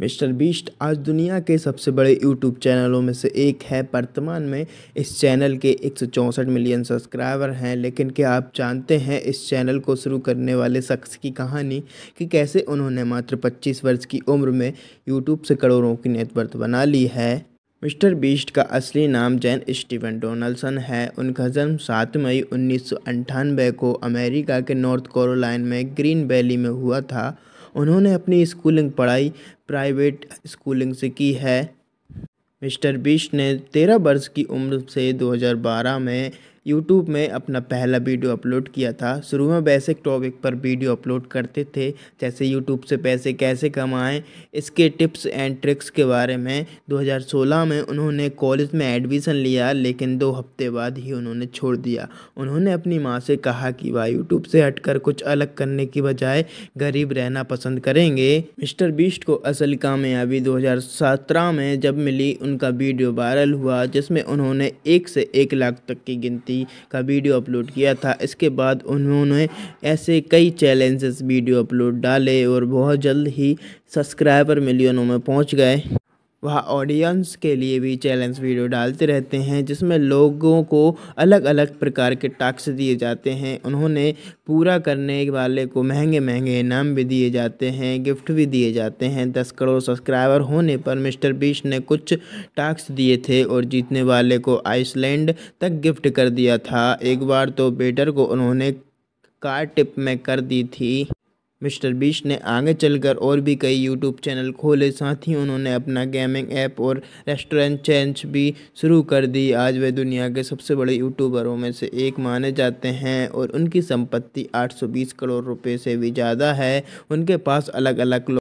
mister beast आज दुनिया के सबसे बड़े यूट्यूब चैनलों में से एक है वर्तमान में इस चैनल के एक मिलियन सब्सक्राइबर हैं लेकिन क्या आप जानते हैं इस चैनल को शुरू करने वाले शख्स की कहानी कि कैसे उन्होंने मात्र 25 वर्ष की उम्र में यूट्यूब से करोड़ों की नेटवर्थ बना ली है मिस्टर बीस्ट का असली नाम जैन स्टीवन डोनाल्डसन है उनका जन्म सात मई उन्नीस को अमेरिका के नॉर्थ कोरोलाइन में ग्रीन वैली में हुआ था उन्होंने अपनी स्कूलिंग पढ़ाई प्राइवेट स्कूलिंग से की है मिस्टर बिश ने तेरह वर्ष की उम्र से दो हज़ार बारह में यूट्यूब में अपना पहला वीडियो अपलोड किया था शुरू में बेसिक टॉपिक पर वीडियो अपलोड करते थे जैसे यूट्यूब से पैसे कैसे कमाएं इसके टिप्स एंड ट्रिक्स के बारे में 2016 में उन्होंने कॉलेज में एडमिशन लिया लेकिन दो हफ्ते बाद ही उन्होंने छोड़ दिया उन्होंने अपनी माँ से कहा कि वह यूट्यूब से हट कुछ अलग करने की बजाय गरीब रहना पसंद करेंगे मिस्टर बीस्ट को असल कामयाबी दो में जब मिली उनका वीडियो वायरल हुआ जिसमें उन्होंने एक से एक लाख तक की गिनती तैयारी का वीडियो अपलोड किया था इसके बाद उन्होंने ऐसे कई चैलेंजेस वीडियो अपलोड डाले और बहुत जल्द ही सब्सक्राइबर मिलियनों में पहुंच गए वह ऑडियंस के लिए भी चैलेंज वीडियो डालते रहते हैं जिसमें लोगों को अलग अलग प्रकार के टास्क दिए जाते हैं उन्होंने पूरा करने वाले को महंगे महंगे इनाम भी दिए जाते हैं गिफ्ट भी दिए जाते हैं दस करोड़ सब्सक्राइबर होने पर मिस्टर बीस ने कुछ टास्क दिए थे और जीतने वाले को आइसलैंड तक गिफ्ट कर दिया था एक बार तो बेटर को उन्होंने कार टिप में कर दी थी मिस्टर बीस ने आगे चलकर और भी कई यूट्यूब चैनल खोले साथ ही उन्होंने अपना गेमिंग ऐप और रेस्टोरेंट चेंज भी शुरू कर दी आज वे दुनिया के सबसे बड़े यूट्यूबरों में से एक माने जाते हैं और उनकी संपत्ति 820 करोड़ रुपए से भी ज़्यादा है उनके पास अलग अलग